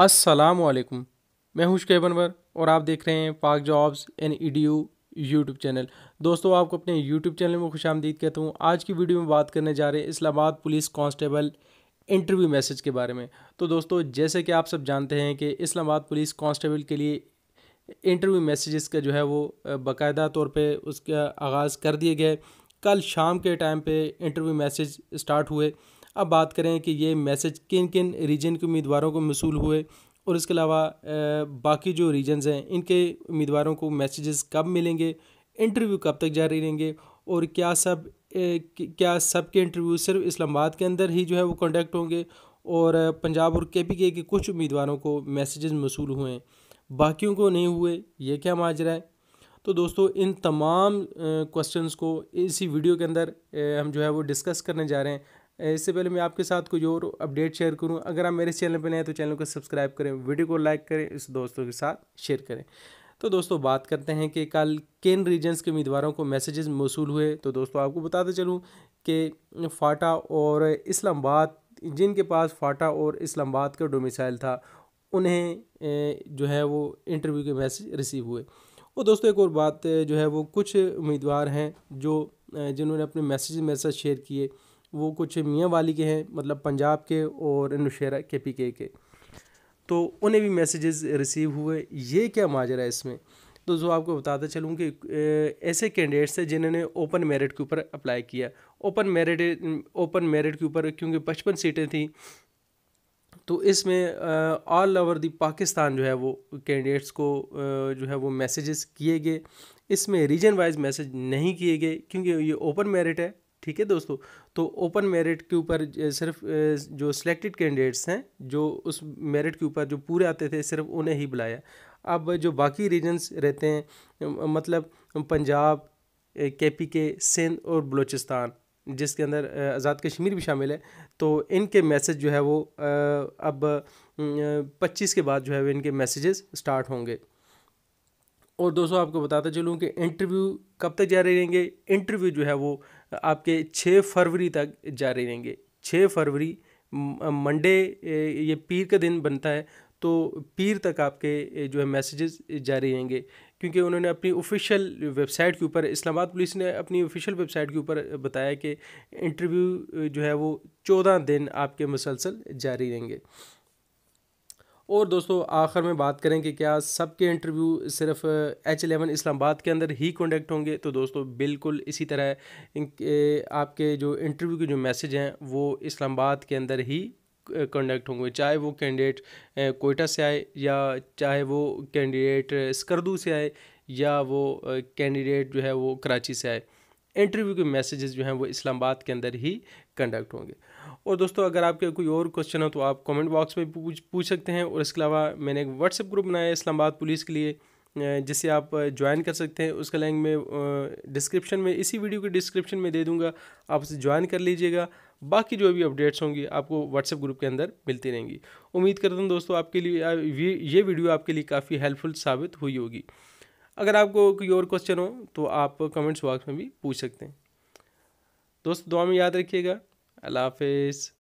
अस्सलाम वालेकुम मैं हूं शुकेब और आप देख रहे हैं Pak jobs N E D U YouTube channel दोस्तों आपको अपने यूट्यूब चैनल में खुश आमदीद कहता हूं आज की वीडियो में बात करने जा रहे हैं Islamabad police constable interview message के बारे में तो दोस्तों जैसे कि आप सब जानते हैं कि इस्लामाबाद पुलिस कांस्टेबल के लिए इंटरव्यू मैसेजेस का जो है वो बाकायदा तौर पे उसका आगाज़ कर दिए गए कल शाम के टाइम पे इंटरव्यू मैसेज स्टार्ट हुए अब बात करें कि ये मैसेज किन किन रीजन के उम्मीदवारों को मसूल हुए और इसके अलावा बाकी जो रीजन्स हैं इनके उम्मीदवारों को मैसेजेस कब मिलेंगे इंटरव्यू कब तक जारी रहेंगे और क्या सब क्या सब के इंटरव्यू सिर्फ इस्लामाबाद के अंदर ही जो है वो कंडक्ट होंगे और पंजाब और के पी के के कुछ उम्मीदवारों को मैसेजेस मसूल हुए हैं बाकियों को नहीं हुए ये क्या माजरा है तो दोस्तों इन तमाम क्वेश्चंस को इसी वीडियो के अंदर हम जो है वो डिस्कस करने जा रहे हैं इससे पहले मैं आपके साथ कुछ और अपडेट शेयर करूं अगर आप मेरे चैनल पर नए हैं तो चैनल को सब्सक्राइब करें वीडियो को लाइक करें इस दोस्तों के साथ शेयर करें तो दोस्तों बात करते हैं कि कल किन रीजन्स के उम्मीदवारों को मैसेजेस मौसू हुए तो दोस्तों आपको बताते चलूँ कि फाटा और इस्लामाबाद जिनके पास फाटा और इस्लामाबाद का डोमिसाइल था उन्हें जो है वो इंटरव्यू के मैसेज रिसीव हुए और दोस्तों एक और बात जो है वो कुछ उम्मीदवार हैं जो जिन्होंने अपने मैसेज मेरे साथ शेयर किए वो कुछ मियाँ वाली के हैं मतलब पंजाब के और नौशहरा के पी के के तो उन्हें भी मैसेजेस रिसीव हुए ये क्या माजरा है इसमें तो जो आपको बताता चलूँ कि ऐसे कैंडिडेट्स हैं जिन्होंने ओपन मेरिट के ऊपर अप्लाई किया ओपन मेरिट ओपन मेरिट के ऊपर क्योंकि पचपन सीटें थीं तो इसमें ऑल ओवर दी पाकिस्तान जो है वो कैंडिडेट्स को जो है वो मैसेजेस किए गए इसमें रीजन वाइज मैसेज नहीं किए गए क्योंकि ये ओपन मेरिट है ठीक है दोस्तों तो ओपन मेरिट के ऊपर सिर्फ जो सिलेक्टेड कैंडिडेट्स हैं जो उस मेरिट के ऊपर जो पूरे आते थे सिर्फ उन्हें ही बुलाया अब जो बाकी रीजन्स रहते हैं मतलब पंजाब के पी के सिंध और बलूचिस्तान जिसके अंदर आज़ाद कश्मीर भी शामिल है तो इनके मैसेज जो है वो अब 25 के बाद जो है वो इनके मैसेजेस स्टार्ट होंगे और दोस्तों आपको बताता चलूँ कि इंटरव्यू कब तक जारी रहेंगे इंटरव्यू जो है वो आपके छः फरवरी तक जारी रहेंगे छः फरवरी मंडे ये पीर का दिन बनता है तो पीर तक आपके जो है मैसेजेस जारी रहेंगे क्योंकि उन्होंने अपनी ऑफिशियल वेबसाइट के ऊपर इस्लामाबाद पुलिस ने अपनी ऑफिशियल वेबसाइट के ऊपर बताया कि इंटरव्यू जो है वो चौदह दिन आपके मुसलसल जारी रहेंगे और दोस्तों आखिर में बात करें कि क्या सबके इंटरव्यू सिर्फ एच एलेवन इस्लामाबाद के अंदर ही कॉन्डक्ट होंगे तो दोस्तों बिल्कुल इसी तरह आपके जो इंटरव्यू के जो मैसेज हैं वो इस्लामाबाद के अंदर ही कंडक्ट होंगे चाहे वो कैंडिडेट कोयटा से आए या चाहे वो कैंडिडेट स्कर्दू से आए या वो कैंडिडेट जो है वो कराची से आए इंटरव्यू के मैसेजेस जो हैं वो इस्लामाबाद के अंदर ही कंडक्ट होंगे और दोस्तों अगर आपके कोई और क्वेश्चन हो तो आप कमेंट बॉक्स में पूछ पूछ सकते हैं और इसके अलावा मैंने एक व्हाट्सएप ग्रुप बनाया है इस्लामाबाद पुलिस के लिए जिसे आप ज्वाइन कर सकते हैं उसका लिंक मैं डिस्क्रिप्शन में इसी वीडियो के डिस्क्रिप्शन में दे दूंगा आप उसे ज्वाइन कर लीजिएगा बाकी जो भी अपडेट्स होंगी आपको व्हाट्सएप ग्रुप के अंदर मिलती रहेंगी उम्मीद करता हूँ दोस्तों आपके लिए ये वीडियो आपके लिए काफ़ी हेल्पफुल साबित हुई होगी अगर आपको कोई और क्वेश्चन हो तो आप कमेंट्स बॉक्स में भी पूछ सकते हैं दोस्त दुआ में याद रखिएगा अल्लाह हाफिज़